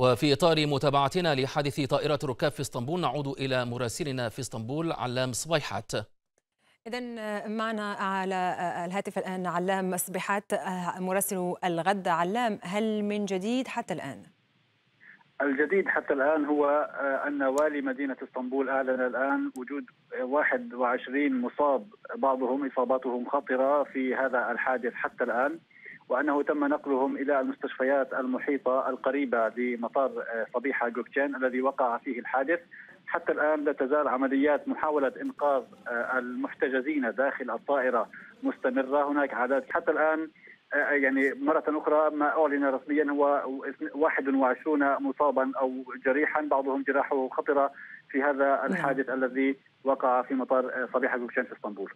وفي إطار متابعتنا لحادث طائرة ركاب في اسطنبول نعود إلى مراسلنا في اسطنبول علام صبيحات إذا آه، معنا على آه، آه، الهاتف الآن علام صبيحات مراسل الغد علام هل من جديد حتى الآن؟ الجديد حتى الآن هو أن والي مدينة اسطنبول أعلن الآن وجود 21 مصاب بعضهم إصاباتهم خطرة في هذا الحادث حتى الآن وانه تم نقلهم الى المستشفيات المحيطه القريبه لمطار آه، صبيحه جوكتشين الذي وقع فيه الحادث حتى الان لا تزال عمليات محاوله انقاذ آه، المحتجزين داخل الطائره مستمره هناك عادات حتى الان آه، يعني مرة أخرى ما أعلن رسميا هو 21 مصابا أو جريحا بعضهم جراحه خطرة في هذا نعم. الحادث نعم. الذي وقع في مطار آه، صبيحة جوكشان في اسطنبول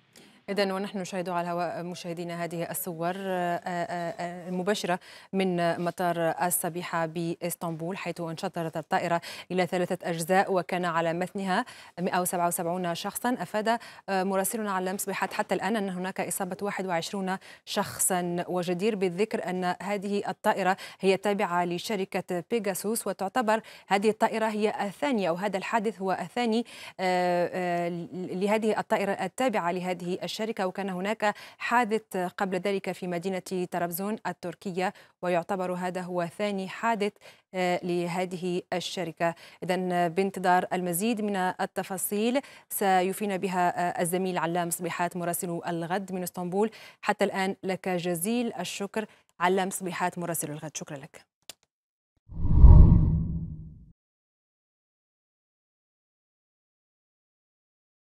إذا ونحن نشاهد على الهواء مشاهدينا هذه الصور آه، آه، المباشرة من مطار الصبيحة بإسطنبول حيث انشطرت الطائرة إلى ثلاثة أجزاء وكان على متنها 177 شخصا أفاد مراسلنا على مصبحات حتى الآن أن هناك إصابة 21 شخصا وجدير بالذكر أن هذه الطائرة هي تابعة لشركة بيجاسوس وتعتبر هذه الطائرة هي الثانية وهذا الحادث هو الثاني آه، آه، لهذه الطائرة التابعة لهذه الشركة وكان هناك حادث قبل ذلك في مدينة طرابزون التركية ويعتبر هذا هو ثاني حادث آه، لهذه الشركة إذا بانتظار المزيد من التفاصيل سيفينا بها الزميل علام صبيحات مراسل الغد من اسطنبول حتى الآن لك جزيل الشكر علام صبيحات مراسل الغد شكرا لك